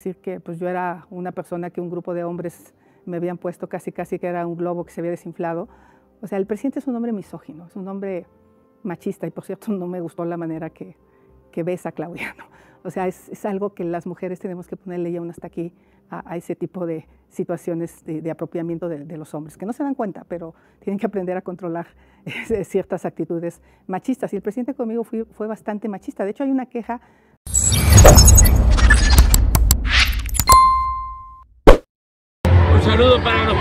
decir que pues yo era una persona que un grupo de hombres me habían puesto casi casi que era un globo que se había desinflado. O sea, el presidente es un hombre misógino, es un hombre machista y por cierto no me gustó la manera que, que ves a Claudiano. O sea, es, es, algo que las mujeres tenemos que ponerle ya aún hasta aquí a, ese tipo de situaciones de, apropiamiento de, de, los hombres, que no se dan cuenta, pero tienen que aprender a controlar ciertas actitudes machistas. Y el presidente conmigo fue, fue bastante machista. De hecho, hay una queja Saludos para los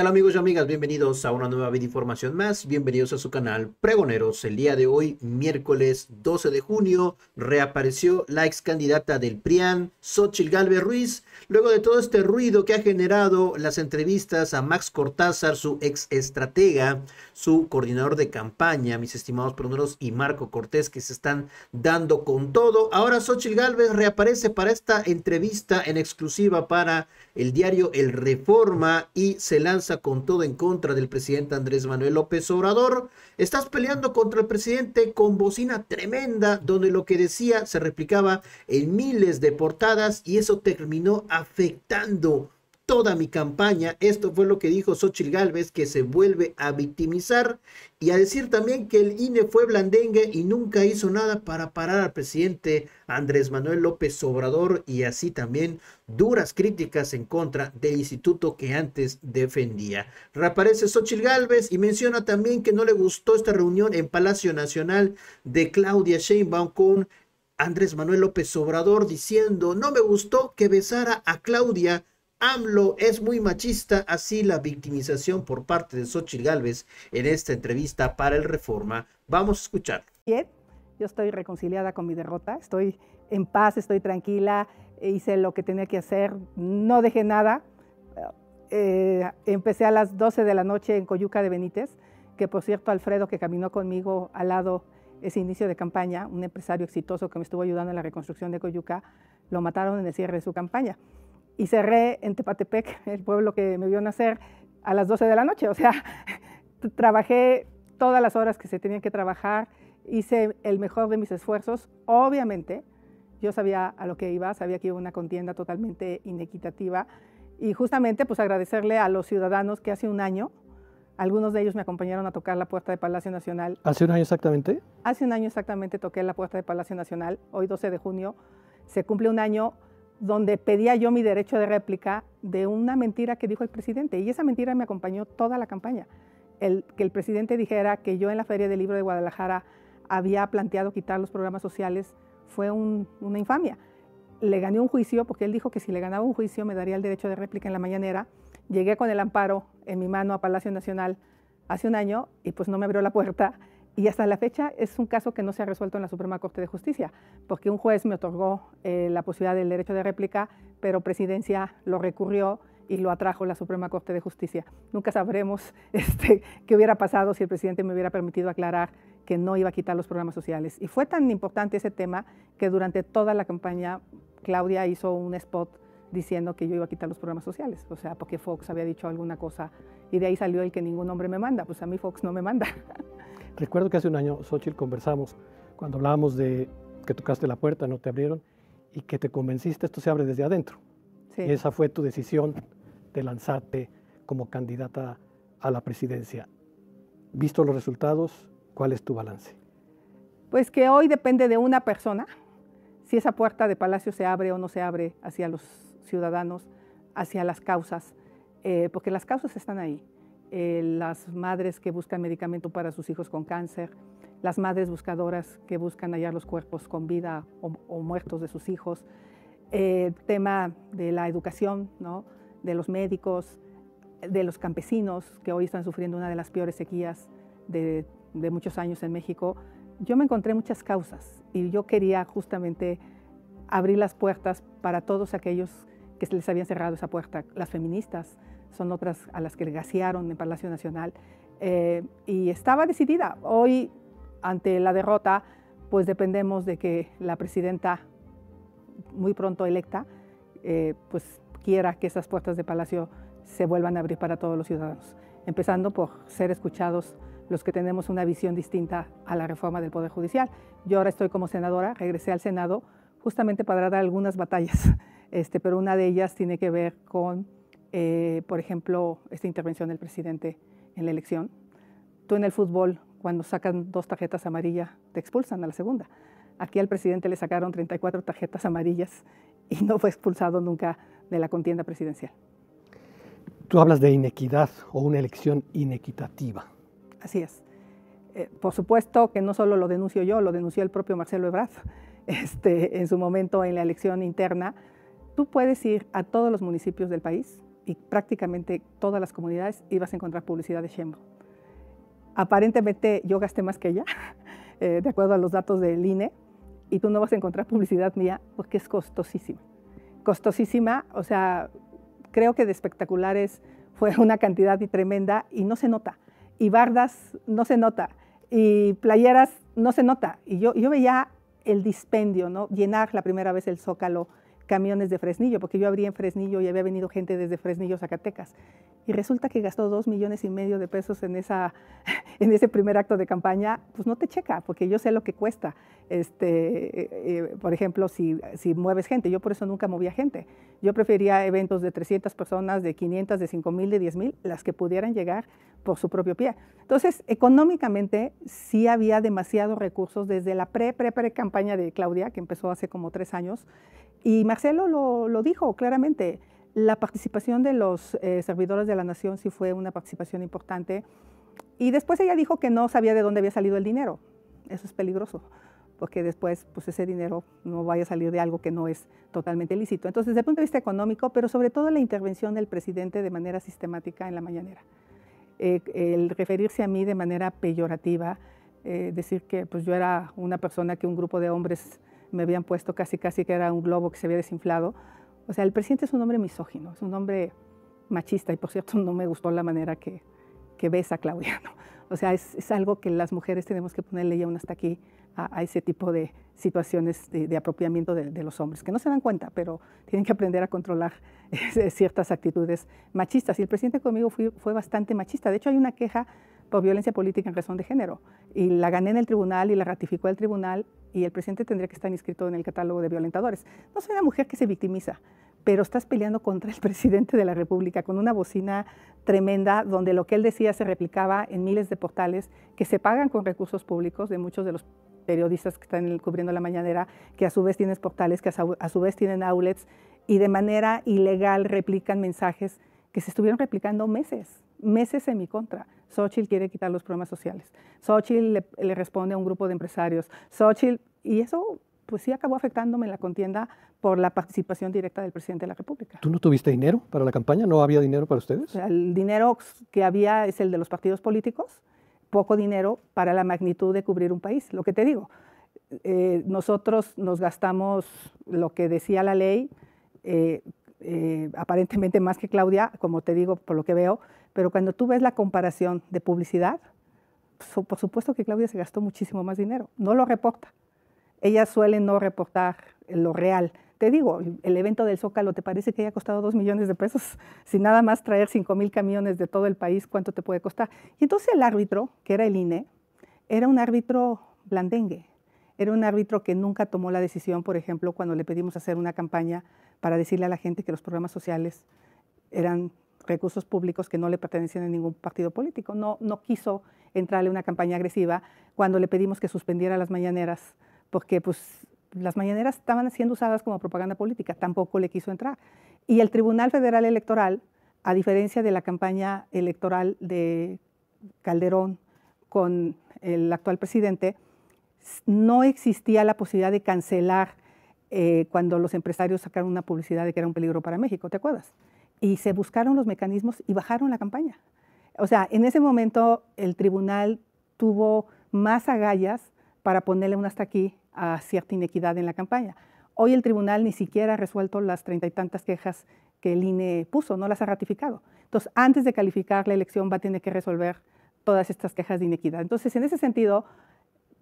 Hola amigos y amigas? Bienvenidos a una nueva videoinformación más, bienvenidos a su canal Pregoneros. El día de hoy, miércoles 12 de junio, reapareció la ex candidata del PRIAN, Xochitl Galvez Ruiz, luego de todo este ruido que ha generado las entrevistas a Max Cortázar, su ex estratega, su coordinador de campaña, mis estimados pregoneros, y Marco Cortés, que se están dando con todo. Ahora Xochitl Galvez reaparece para esta entrevista en exclusiva para el diario El Reforma y se lanza con todo en contra del presidente Andrés Manuel López Obrador. Estás peleando contra el presidente con bocina tremenda, donde lo que decía se replicaba en miles de portadas y eso terminó afectando toda mi campaña. Esto fue lo que dijo Xochitl Gálvez, que se vuelve a victimizar y a decir también que el INE fue blandengue y nunca hizo nada para parar al presidente Andrés Manuel López Obrador y así también duras críticas en contra del instituto que antes defendía. Reaparece Xochitl Gálvez y menciona también que no le gustó esta reunión en Palacio Nacional de Claudia Sheinbaum con Andrés Manuel López Obrador diciendo, no me gustó que besara a Claudia AMLO es muy machista, así la victimización por parte de Xochitl Galvez en esta entrevista para el Reforma. Vamos a escuchar. Bien, yo estoy reconciliada con mi derrota, estoy en paz, estoy tranquila, hice lo que tenía que hacer, no dejé nada. Eh, empecé a las 12 de la noche en Coyuca de Benítez, que por cierto Alfredo, que caminó conmigo al lado ese inicio de campaña, un empresario exitoso que me estuvo ayudando en la reconstrucción de Coyuca, lo mataron en el cierre de su campaña y cerré en Tepatepec, el pueblo que me vio nacer, a las 12 de la noche. O sea, trabajé todas las horas que se tenían que trabajar, hice el mejor de mis esfuerzos. Obviamente, yo sabía a lo que iba, sabía que iba una contienda totalmente inequitativa. Y justamente, pues agradecerle a los ciudadanos que hace un año, algunos de ellos me acompañaron a tocar la puerta de Palacio Nacional. ¿Hace un año exactamente? Hace un año exactamente toqué la puerta de Palacio Nacional. Hoy, 12 de junio, se cumple un año donde pedía yo mi derecho de réplica de una mentira que dijo el presidente. Y esa mentira me acompañó toda la campaña. El, que el presidente dijera que yo en la Feria del Libro de Guadalajara había planteado quitar los programas sociales fue una infamia. Le gané un juicio porque él dijo que si le ganaba un juicio me daría el derecho de réplica en la mañanera. Llegué con el amparo en mi mano a Palacio Nacional hace un año y pues no me abrió la puerta y hasta la fecha es un caso que no se ha resuelto en la Suprema Corte de Justicia, porque un juez me otorgó eh, la posibilidad del derecho de réplica, pero Presidencia lo recurrió y lo atrajo la Suprema Corte de Justicia. Nunca sabremos este, qué hubiera pasado si el presidente me hubiera permitido aclarar que no iba a quitar los programas sociales. Y fue tan importante ese tema que durante toda la campaña Claudia hizo un spot diciendo que yo iba a quitar los programas sociales, o sea, porque Fox había dicho alguna cosa y de ahí salió el que ningún hombre me manda, pues a mí Fox no me manda. Recuerdo que hace un año, Xochitl, conversamos cuando hablábamos de que tocaste la puerta, no te abrieron y que te convenciste, esto se abre desde adentro. Sí. Y esa fue tu decisión de lanzarte como candidata a la presidencia. Visto los resultados, ¿cuál es tu balance? Pues que hoy depende de una persona si esa puerta de Palacio se abre o no se abre hacia los ciudadanos, hacia las causas, eh, porque las causas están ahí. Eh, las madres que buscan medicamento para sus hijos con cáncer, las madres buscadoras que buscan hallar los cuerpos con vida o, muertos de sus hijos, eh, el tema de la educación, de los médicos, de los campesinos que hoy están sufriendo una de las peores sequías de, de muchos años en México. Yo me encontré muchas causas y yo quería justamente abrir las puertas para todos aquellos que se les habían cerrado esa puerta, las feministas, son otras a las que gasearon en Palacio Nacional. Eh, y estaba decidida. Hoy, ante la derrota, pues dependemos de que la presidenta muy pronto electa, eh, pues quiera que esas puertas de Palacio se vuelvan a abrir para todos los ciudadanos, empezando por ser escuchados los que tenemos una visión distinta a la reforma del Poder Judicial. Yo ahora estoy como senadora, regresé al Senado justamente para dar algunas batallas, este, pero una de ellas tiene que ver con eh, por ejemplo, esta intervención del presidente en la elección. Tú en el fútbol, cuando sacan dos tarjetas amarillas, te expulsan a la segunda. Aquí al presidente le sacaron 34 tarjetas amarillas y no fue expulsado nunca de la contienda presidencial. Tú hablas de inequidad o una elección inequitativa. Así es. Eh, por supuesto que no solo lo denuncio yo, lo denunció el propio Marcelo Ebrard este, en su momento en la elección interna. Tú puedes ir a todos los municipios del país y prácticamente todas las comunidades ibas a encontrar publicidad de Shembo. Aparentemente yo gasté más que ella, eh, de acuerdo a los datos del INE, y tú no vas a encontrar publicidad mía porque es costosísima. Costosísima, o sea, creo que de espectaculares fue una cantidad tremenda y no se nota. Y bardas no se nota. Y playeras no se nota. Y yo, yo veía el dispendio, ¿no? Llenar la primera vez el zócalo, camiones de Fresnillo, porque yo abrí en Fresnillo y había venido gente desde Fresnillo, Zacatecas y resulta que gastó dos millones y medio de pesos en, esa, en ese primer acto de campaña, pues no te checa, porque yo sé lo que cuesta. Este, eh, eh, por ejemplo, si, si, mueves gente, yo por eso nunca movía gente. Yo prefería eventos de 300 personas, de 500, de mil, de mil, las que pudieran llegar por su propio pie. Entonces, económicamente sí había demasiados recursos desde la pre-pre-pre-campaña de Claudia, que empezó hace como tres años, y Marcelo lo, lo dijo claramente la participación de los eh, servidores de la nación sí fue una participación importante. Y después ella dijo que no sabía de dónde había salido el dinero. Eso es peligroso, porque después pues ese dinero no vaya a salir de algo que no es totalmente lícito. Entonces, desde el punto de vista económico, pero sobre todo la intervención del presidente de manera sistemática en la mañanera. Eh, el referirse a mí de manera peyorativa, eh, decir que pues yo era una persona que un grupo de hombres me habían puesto casi casi que era un globo que se había desinflado, o sea, el presidente es un hombre misógino, es un hombre machista y por cierto no me gustó la manera que, besa ves a Claudia. O sea, es, algo que las mujeres tenemos que ponerle ya un hasta aquí a, ese tipo de situaciones de, apropiamiento de, los hombres, que no se dan cuenta, pero tienen que aprender a controlar ciertas actitudes machistas. Y el presidente conmigo fue bastante machista. De hecho, hay una queja por violencia política en razón de género. Y la gané en el tribunal y la ratificó el tribunal y el presidente tendría que estar inscrito en el catálogo de violentadores. No soy una mujer que se victimiza, pero estás peleando contra el presidente de la República con una bocina tremenda donde lo que él decía se replicaba en miles de portales que se pagan con recursos públicos de muchos de los periodistas que están cubriendo la mañanera, que a su vez tienen portales, que a su vez tienen outlets y de manera ilegal replican mensajes que se estuvieron replicando meses meses en mi contra. Xochitl quiere quitar los problemas sociales. Xochitl le, responde a un grupo de empresarios. Xochitl, y eso pues sí acabó afectándome en la contienda por la participación directa del presidente de la República. ¿Tú no tuviste dinero para la campaña? ¿No había dinero para ustedes? El dinero que había es el de los partidos políticos, poco dinero para la magnitud de cubrir un país, lo que te digo. Eh, nosotros nos gastamos lo que decía la ley, eh, eh, aparentemente más que Claudia, como te digo, por lo que veo, pero cuando tú ves la comparación de publicidad, por supuesto que Claudia se gastó muchísimo más dinero, no lo reporta. Ella suele no reportar lo real. Te digo, el evento del Zócalo, ¿te parece que haya costado dos millones de pesos? Si nada más traer cinco mil camiones de todo el país, ¿cuánto te puede costar? Y entonces el árbitro, que era el INE, era un árbitro blandengue, era un árbitro que nunca tomó la decisión, por ejemplo, cuando le pedimos hacer una campaña para decirle a la gente que los programas sociales eran recursos públicos que no le pertenecían a ningún partido político. No, no quiso entrarle una campaña agresiva cuando le pedimos que suspendiera las mañaneras, porque pues las mañaneras estaban siendo usadas como propaganda política, tampoco le quiso entrar. Y el Tribunal Federal Electoral, a diferencia de la campaña electoral de Calderón con el actual presidente, no existía la posibilidad de cancelar eh, cuando los empresarios sacaron una publicidad de que era un peligro para México, ¿te acuerdas? y se buscaron los mecanismos y bajaron la campaña. O sea, en ese momento el tribunal tuvo más agallas para ponerle un hasta aquí a cierta inequidad en la campaña. Hoy el tribunal ni siquiera ha resuelto las treinta y tantas quejas que el INE puso, no las ha ratificado. Entonces, antes de calificar la elección va a tener que resolver todas estas quejas de inequidad. Entonces, en ese sentido,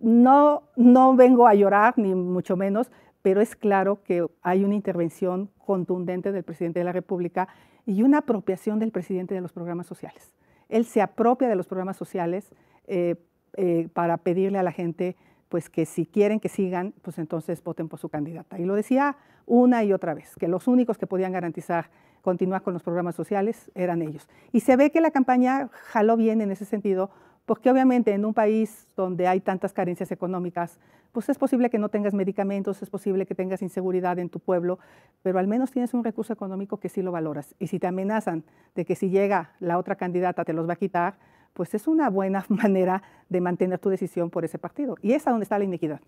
no, no vengo a llorar, ni mucho menos, pero es claro que hay una intervención contundente del presidente de la República y una apropiación del presidente de los programas sociales. Él se apropia de los programas sociales eh, eh, para pedirle a la gente pues que si quieren que sigan, pues entonces voten por su candidata. Y lo decía una y otra vez, que los únicos que podían garantizar continuar con los programas sociales eran ellos. Y se ve que la campaña jaló bien en ese sentido porque pues, obviamente en un país donde hay tantas carencias económicas, pues es posible que no tengas medicamentos, es posible que tengas inseguridad en tu pueblo, pero al menos tienes un recurso económico que sí lo valoras. Y si te amenazan de que si llega la otra candidata te los va a quitar, pues es una buena manera de mantener tu decisión por ese partido. Y es donde está la inequidad.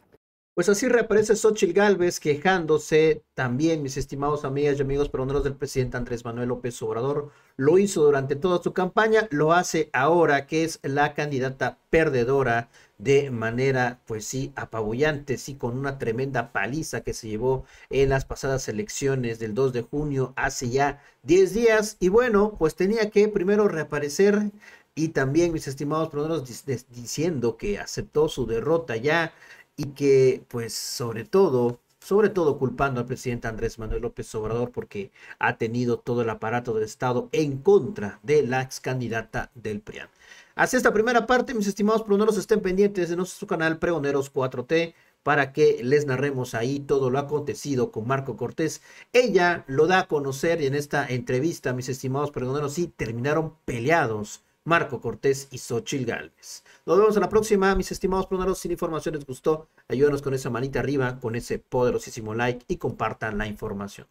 Pues así reaparece Xochitl Galvez quejándose también, mis estimados amigas y amigos peroneros del presidente Andrés Manuel López Obrador. Lo hizo durante toda su campaña, lo hace ahora que es la candidata perdedora de manera, pues sí, apabullante, sí, con una tremenda paliza que se llevó en las pasadas elecciones del 2 de junio, hace ya 10 días. Y bueno, pues tenía que primero reaparecer y también, mis estimados peroneros, diciendo que aceptó su derrota ya y que pues sobre todo, sobre todo culpando al presidente Andrés Manuel López Obrador porque ha tenido todo el aparato del Estado en contra de la ex candidata del PRI Así esta primera parte, mis estimados pregoneros, estén pendientes de nuestro canal Pregoneros 4T para que les narremos ahí todo lo acontecido con Marco Cortés. Ella lo da a conocer y en esta entrevista, mis estimados pregoneros, sí terminaron peleados Marco Cortés y Xochil Gálvez. Nos vemos en la próxima, mis estimados ploneros. Sin la información les gustó, ayúdanos con esa manita arriba, con ese poderosísimo like y compartan la información.